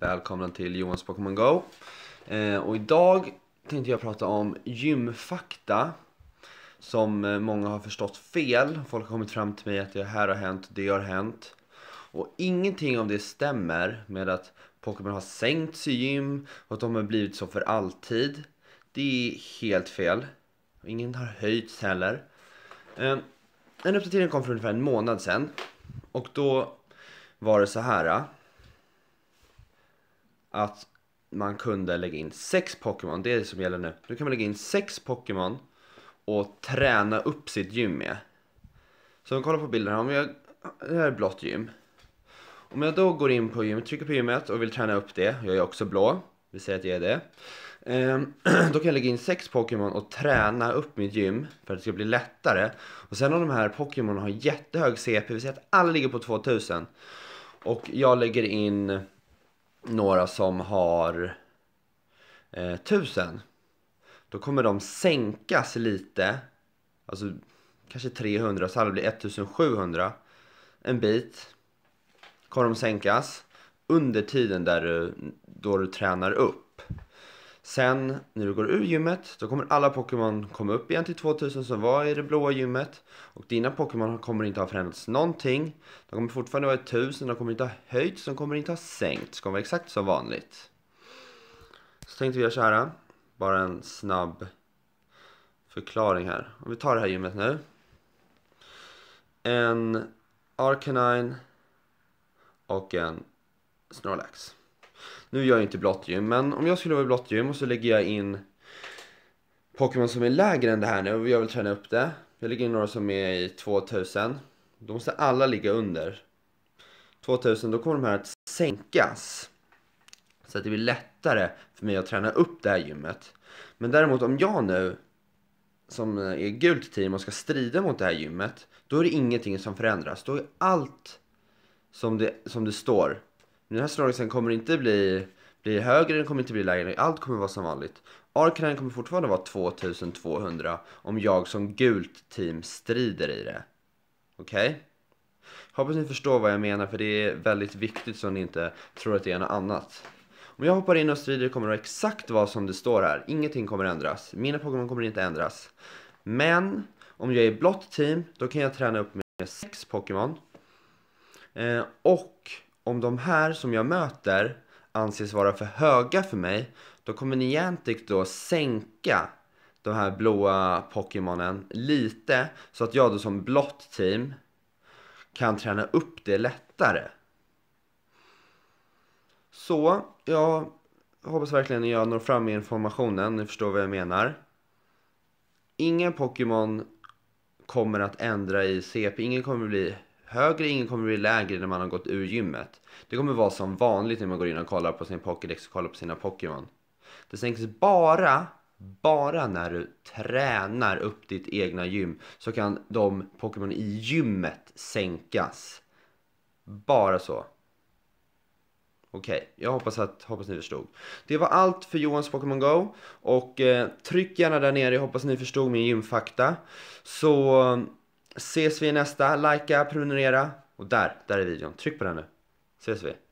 Välkomna till Johans Pokémon Go. Eh, och idag tänkte jag prata om gymfakta som eh, många har förstått fel. Folk har kommit fram till mig att det här har hänt, det har hänt. Och ingenting av det stämmer med att Pokémon har sänkts i gym och att de har blivit så för alltid. Det är helt fel. Ingen har höjts heller. Eh, en uppdatering kom för ungefär en månad sedan och då var det så här. Eh att man kunde lägga in sex Pokémon. Det är det som gäller nu. Nu kan man lägga in sex Pokémon och träna upp sitt gym med. Så om vi kollar på bilden här, om jag, det här är blått gym. Om jag då går in på gymmet, trycker på gymmet och vill träna upp det, jag är också blå, vi säger att jag är det. Ehm, då kan jag lägga in sex Pokémon och träna upp mitt gym för att det ska bli lättare. Och sen om de här Pokémon har jättehög CP, vi säger att alla ligger på 2000. Och jag lägger in några som har eh, tusen då kommer de sänkas lite, alltså kanske 300, så det blir 1700 en bit kommer de sänkas under tiden där du, då du tränar upp. Sen när du går ur gymmet, då kommer alla Pokémon komma upp igen till 2000 som var i det blåa gymmet. Och dina Pokémon kommer inte ha förändrats någonting. De kommer fortfarande vara 1000, de kommer inte ha höjts, de kommer inte ha sänkts. De kommer vara exakt som vanligt. Så tänkte vi göra så här, bara en snabb förklaring här. Om vi tar det här gymmet nu. En Arcanine och en Snorlax. Nu gör jag inte blått gym, men om jag skulle vara i blått gym och så lägger jag in Pokémon som är lägre än det här nu och jag vill träna upp det. Jag lägger in några som är i 2000. Då måste alla ligga under 2000, då kommer de här att sänkas. Så att det blir lättare för mig att träna upp det här gymmet. Men däremot om jag nu, som är gult team och ska strida mot det här gymmet, då är det ingenting som förändras. Då är allt som det, som det står den här snorlaxen kommer inte bli, bli högre, den kommer inte bli lägre, allt kommer vara som vanligt. Arcanine kommer fortfarande vara 2200 om jag som gult team strider i det. Okej? Okay? Hoppas ni förstår vad jag menar för det är väldigt viktigt så ni inte tror att det är något annat. Om jag hoppar in och strider kommer det vara exakt vad som det står här. Ingenting kommer ändras. Mina Pokémon kommer inte ändras. Men om jag är blått team, då kan jag träna upp med 6 Pokémon. Eh, och om de här som jag möter anses vara för höga för mig, då kommer Niantic då sänka de här blåa Pokémonen lite så att jag då som blått team kan träna upp det lättare. Så, jag hoppas verkligen att jag når fram med informationen, ni förstår vad jag menar. Ingen Pokémon kommer att ändra i CP, ingen kommer bli högre ingen kommer bli lägre när man har gått ur gymmet. Det kommer vara som vanligt när man går in och kollar på sin Pokédex och kollar på sina Pokémon. Det sänks bara, bara när du tränar upp ditt egna gym så kan de Pokémon i gymmet sänkas. Bara så. Okej, okay. jag hoppas att hoppas ni förstod. Det var allt för Johans Pokémon Go. Och eh, tryck gärna där nere, jag hoppas ni förstod min gymfakta. Så Ses vi i nästa. Likea, prenumerera. Och där, där är videon. Tryck på den nu. Ses vi.